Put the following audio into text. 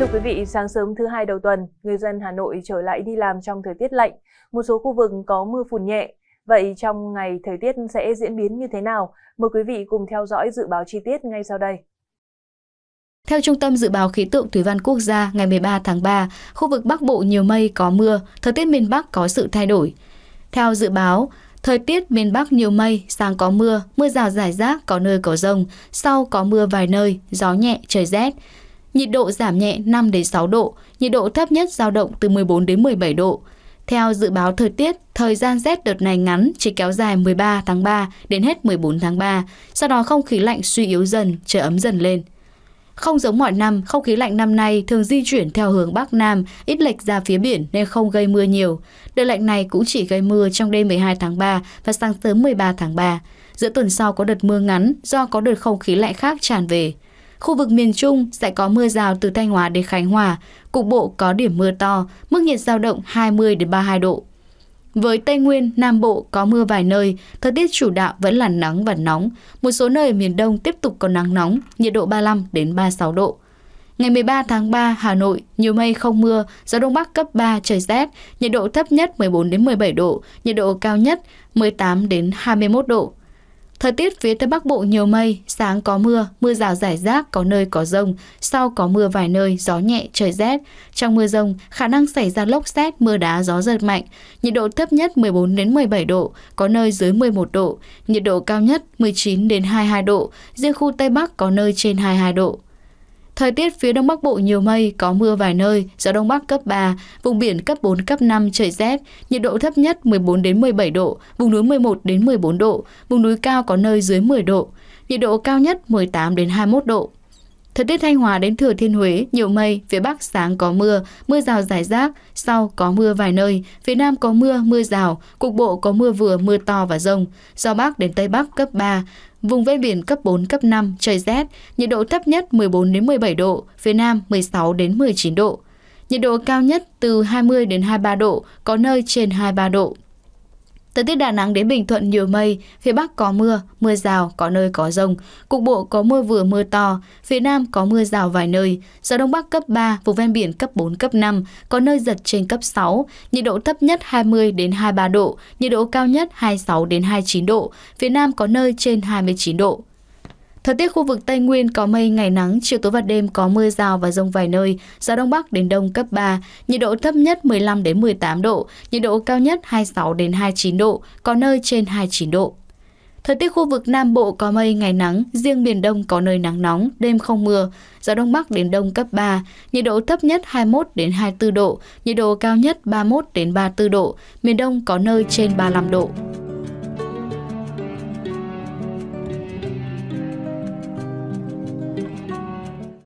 Thưa quý vị, sáng sớm thứ hai đầu tuần, người dân Hà Nội trở lại đi làm trong thời tiết lạnh, một số khu vực có mưa phùn nhẹ. Vậy trong ngày thời tiết sẽ diễn biến như thế nào? Mời quý vị cùng theo dõi dự báo chi tiết ngay sau đây. Theo Trung tâm Dự báo Khí tượng Thủy văn Quốc gia, ngày 13 tháng 3, khu vực Bắc Bộ nhiều mây có mưa, thời tiết miền Bắc có sự thay đổi. Theo dự báo, Thời tiết miền Bắc nhiều mây, sáng có mưa, mưa rào rải rác, có nơi có rông, sau có mưa vài nơi, gió nhẹ, trời rét nhiệt độ giảm nhẹ 5 đến 6 độ, nhiệt độ thấp nhất giao động từ 14 đến 17 độ. Theo dự báo thời tiết, thời gian rét đợt này ngắn chỉ kéo dài 13 tháng 3 đến hết 14 tháng 3, sau đó không khí lạnh suy yếu dần, trời ấm dần lên. Không giống mọi năm, không khí lạnh năm nay thường di chuyển theo hướng Bắc Nam, ít lệch ra phía biển nên không gây mưa nhiều. Đợt lạnh này cũng chỉ gây mưa trong đêm 12 tháng 3 và sáng sớm 13 tháng 3. Giữa tuần sau có đợt mưa ngắn do có đợt không khí lạnh khác tràn về. Khu vực miền Trung sẽ có mưa rào từ Thanh Hóa đến Khánh Hòa, cục bộ có điểm mưa to, mức nhiệt giao động 20 đến 32 độ. Với Tây Nguyên, Nam Bộ có mưa vài nơi, thời tiết chủ đạo vẫn là nắng và nóng. Một số nơi ở miền Đông tiếp tục có nắng nóng, nhiệt độ 35 đến 36 độ. Ngày 13 tháng 3, Hà Nội, nhiều mây không mưa, gió đông bắc cấp 3, trời rét, nhiệt độ thấp nhất 14 đến 17 độ, nhiệt độ cao nhất 18 đến 21 độ. Thời tiết phía Tây Bắc Bộ nhiều mây, sáng có mưa, mưa rào rải rác, có nơi có rông, sau có mưa vài nơi, gió nhẹ, trời rét. Trong mưa rông, khả năng xảy ra lốc xét, mưa đá, gió giật mạnh. Nhiệt độ thấp nhất 14 đến 17 độ, có nơi dưới 11 độ, nhiệt độ cao nhất 19 đến 22 độ, riêng khu Tây Bắc có nơi trên 22 độ. Thời tiết phía Đông Bắc Bộ nhiều mây, có mưa vài nơi, gió Đông Bắc cấp 3, vùng biển cấp 4, cấp 5, trời rét, nhiệt độ thấp nhất 14-17 đến độ, vùng núi 11-14 đến độ, vùng núi cao có nơi dưới 10 độ, nhiệt độ cao nhất 18-21 đến độ. Thời tiết Thanh Hóa đến Thừa Thiên Huế, nhiều mây, phía Bắc sáng có mưa, mưa rào rải rác, sau có mưa vài nơi, phía Nam có mưa, mưa rào, cục bộ có mưa vừa, mưa to và rông. Gió Bắc đến Tây Bắc cấp 3, vùng ven biển cấp 4, cấp 5, trời rét, nhiệt độ thấp nhất 14 đến 17 độ, phía Nam 16 đến 19 độ. Nhiệt độ cao nhất từ 20 đến 23 độ, có nơi trên 23 độ. Thời tiết Đà Nẵng đến Bình Thuận nhiều mây, phía Bắc có mưa, mưa rào, có nơi có rông, cục bộ có mưa vừa mưa to, phía Nam có mưa rào vài nơi, gió Đông Bắc cấp 3, vùng ven biển cấp 4, cấp 5, có nơi giật trên cấp 6, nhiệt độ thấp nhất 20 đến 23 độ, nhiệt độ cao nhất 26 đến 29 độ, phía Nam có nơi trên 29 độ. Thời tiết khu vực Tây Nguyên có mây ngày nắng, chiều tối và đêm có mưa rào và rông vài nơi, gió đông bắc đến đông cấp 3, nhiệt độ thấp nhất 15 đến 18 độ, nhiệt độ cao nhất 26 đến 29 độ, có nơi trên 29 độ. Thời tiết khu vực Nam Bộ có mây ngày nắng, riêng miền Đông có nơi nắng nóng, đêm không mưa, gió đông bắc đến đông cấp 3, nhiệt độ thấp nhất 21 đến 24 độ, nhiệt độ cao nhất 31 đến 34 độ, miền Đông có nơi trên 35 độ.